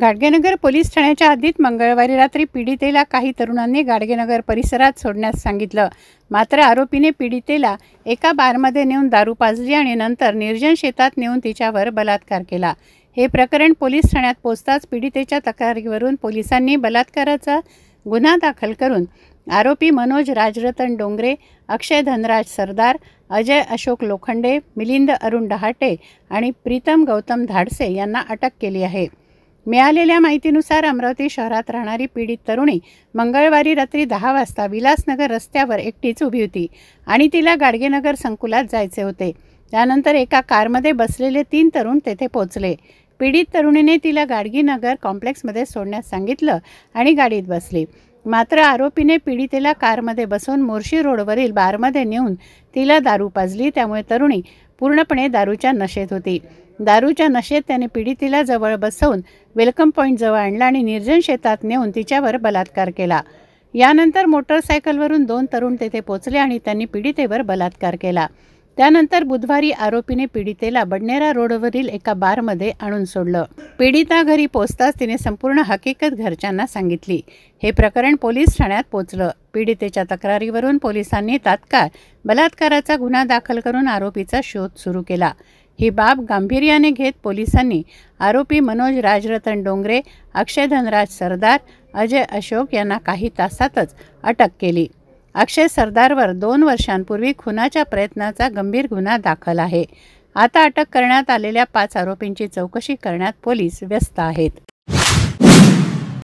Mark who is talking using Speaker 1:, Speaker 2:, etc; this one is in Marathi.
Speaker 1: गाडगेनगर पोलीस ठाण्याच्या हद्दीत मंगळवारी रात्री पीडितेला काही तरुणांनी गाडगेनगर परिसरात सोडण्यास सांगितलं मात्र आरोपीने पीडितेला एका बारमध्ये नेऊन दारू पाजली आणि नंतर निर्जन शेतात नेऊन तिच्यावर बलात्कार केला हे प्रकरण पोलीस ठाण्यात पोचताच पीडितेच्या तक्रारीवरून पोलिसांनी बलात्काराचा गुन्हा दाखल करून आरोपी मनोज राजरतन डोंगरे अक्षय धनराज सरदार अजय अशोक लोखंडे मिलिंद अरुण डहाटे आणि प्रीतम गौतम धाडसे यांना अटक केली आहे मिळालेल्या माहितीनुसार अमरावती शहरात राहणारी पीडित तरुणी मंगळवारी रात्री दहा वाजता विलासनगर रस्त्यावर एकटीच उभी होती आणि तिला गाडगेनगर संकुलात जायचे होते त्यानंतर एका कारमध्ये बसलेले तीन तरुण तेथे पोहोचले पीडित तरुणीने तिला गाडगीनगर कॉम्प्लेक्समध्ये सोडण्यास सांगितलं आणि गाडीत बसली मात्र आरोपीने पीडितेला कारमध्ये बसवून मोर्शी रोडवरील बारमध्ये नेऊन तिला दारू पाजली त्यामुळे तरुणी पूर्णपणे दारूच्या नशेत होती दारूच्या नशेत त्याने पीडितीला जवळ बसवून वेलकम पॉईंटजवळ आणला आणि निर्जन शेतात नेऊन तिच्यावर बलात्कार केला यानंतर मोटरसायकलवरून दोन तरुण तेथे पोचले आणि त्यांनी पीडितेवर बलात्कार केला त्यानंतर बुधवारी आरोपीने पीडितेला बडनेरा रोडवरील एका बारमध्ये आणून सोडलं पीडिता घरी पोचताच तिने संपूर्ण हकीकत घरच्यांना सांगितली हे प्रकरण पोलीस ठाण्यात पोचलं पीडितेच्या तक्रारीवरून पोलिसांनी तात्काळ बलात्काराचा गुन्हा दाखल करून आरोपीचा शोध सुरू केला ही बाब गांभीर्याने घेत पोलिसांनी आरोपी मनोज राजरतन डोंगरे अक्षय धनराज सरदार अजय अशोक यांना काही तासातच अटक केली अक्षय सरदारवर दोन वर्षांपूर्वी खुनाच्या प्रयत्नाचा गंभीर गुन्हा दाखल आहे आता अटक करण्यात आलेल्या पाच आरोपींची चौकशी करण्यात पोलीस व्यस्त आहेत